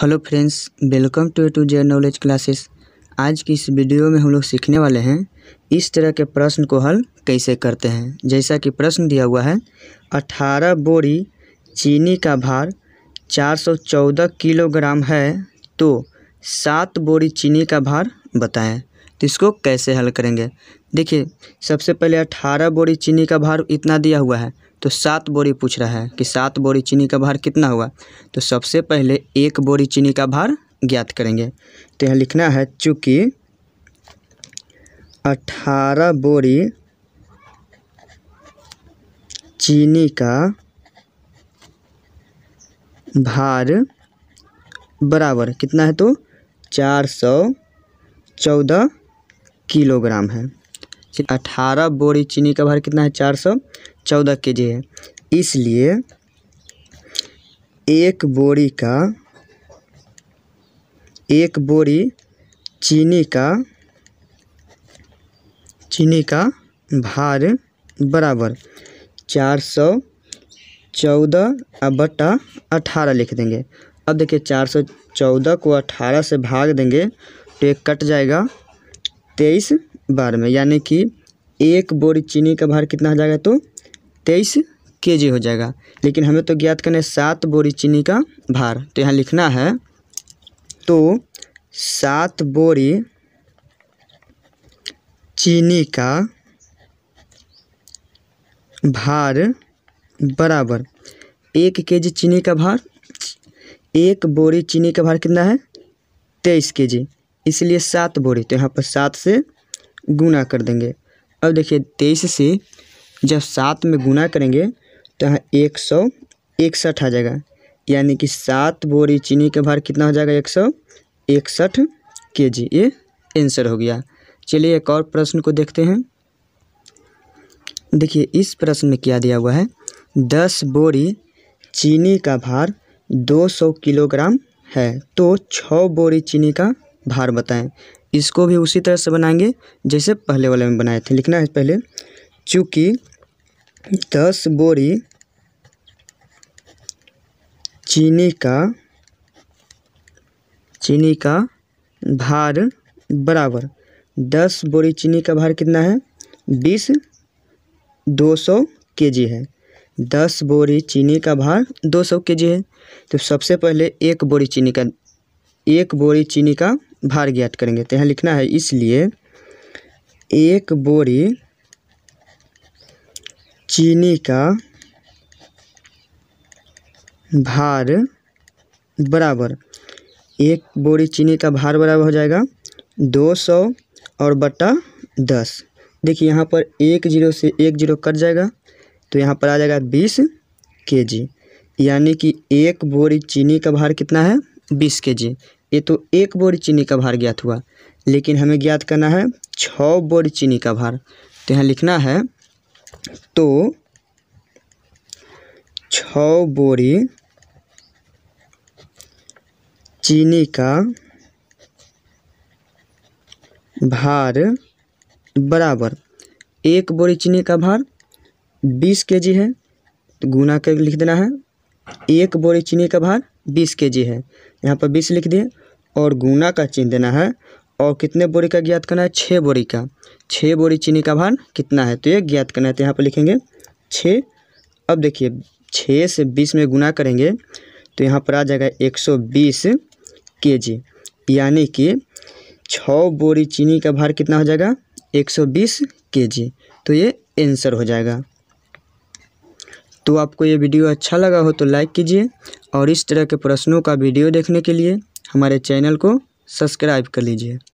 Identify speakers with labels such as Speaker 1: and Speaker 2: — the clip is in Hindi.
Speaker 1: hello friends welcome to two J knowledge classes आज की इस वीडियो में हम लोग सीखने वाले हैं इस तरह के प्रश्न को हल कैसे करते हैं जैसा कि प्रश्न दिया हुआ है अठारह बोरी चीनी का भार 414 किलोग्राम है तो सात बोरी चीनी का भार बताएं तो इसको कैसे हल करेंगे देखिए सबसे पहले अठारह बोरी चीनी का भार इतना दिया हुआ है तो सात बोरी पूछ रहा है कि सात बोरी चीनी का भार कितना हुआ तो सबसे पहले एक बोरी चीनी का भार ज्ञात करेंगे तो यहाँ लिखना है चूँकि अठारह बोरी चीनी का भार बराबर कितना है तो चार सौ चौदह किलोग्राम है अठारह बोरी चीनी का भार कितना है चार सौ चौदह के जी है इसलिए एक बोरी का एक बोरी चीनी का चीनी का भार बराबर चार सौ चौदह बटा अठारह लिख देंगे अब देखिए चार सौ चौदह को अठारह से भाग देंगे तो एक कट जाएगा तेईस बार में यानी कि एक बोरी चीनी का भार कितना हो जाएगा तो तेईस के जी हो जाएगा लेकिन हमें तो ज्ञात करना है सात बोरी चीनी का भार तो यहाँ लिखना है तो सात बोरी चीनी का भार बराबर एक के जी चीनी का भार एक बोरी चीनी का भार कितना है तेईस के जी इसलिए सात बोरी तो यहाँ पर सात से गुना कर देंगे अब देखिए तेईस से जब सात में गुना करेंगे तो यहाँ एक सौ इकसठ आ जाएगा यानी कि सात बोरी चीनी का भार कितना हो जाएगा एक सौ इकसठ के जी ये आंसर हो गया चलिए एक और प्रश्न को देखते हैं देखिए इस प्रश्न में क्या दिया हुआ है दस बोरी चीनी का भार दो सौ किलोग्राम है तो छः बोरी चीनी का भार बताएं इसको भी उसी तरह से बनाएंगे जैसे पहले वाले में बनाए थे लिखना है पहले चूँकि दस बोरी चीनी का चीनी का भार बराबर दस बोरी चीनी का भार कितना है बीस दो सौ के जी है दस बोरी चीनी का भार दो सौ के जी है तो सबसे पहले एक बोरी चीनी का एक बोरी चीनी का भार ज्ञात करेंगे तो यहाँ लिखना है इसलिए एक बोरी चीनी का भार बराबर एक बोरी चीनी का भार बराबर हो जाएगा दो सौ और बटा दस देखिए यहाँ पर एक जीरो से एक जीरो कट जाएगा तो यहाँ पर आ जाएगा बीस के जी यानी कि एक बोरी चीनी का भार कितना है बीस के जी ये तो एक बोरी चीनी का भार ज्ञात हुआ लेकिन हमें ज्ञात करना है छः बोरी चीनी का भार तो यहाँ लिखना है तो छ बोरी चीनी का भार बराबर एक बोरी चीनी का भार बीस के जी है तो गुना कर लिख देना है एक बोरी चीनी का भार बीस के जी है यहाँ पर बीस लिख दिए और गुना का चिन्ह देना है और कितने बोरी का ज्ञात करना है छः बोरी का छः बोरी चीनी का भार कितना है तो ये ज्ञात करना है तो यहाँ पर लिखेंगे छः अब देखिए छः से बीस में गुना करेंगे तो यहाँ पर आ जाएगा एक सौ बीस के जी यानी कि छः बोरी चीनी का भार कितना हो जाएगा एक सौ बीस के जी तो ये आंसर हो जाएगा तो आपको ये वीडियो अच्छा लगा हो तो लाइक कीजिए और इस तरह के प्रश्नों का वीडियो देखने के लिए हमारे चैनल को सब्सक्राइब कर लीजिए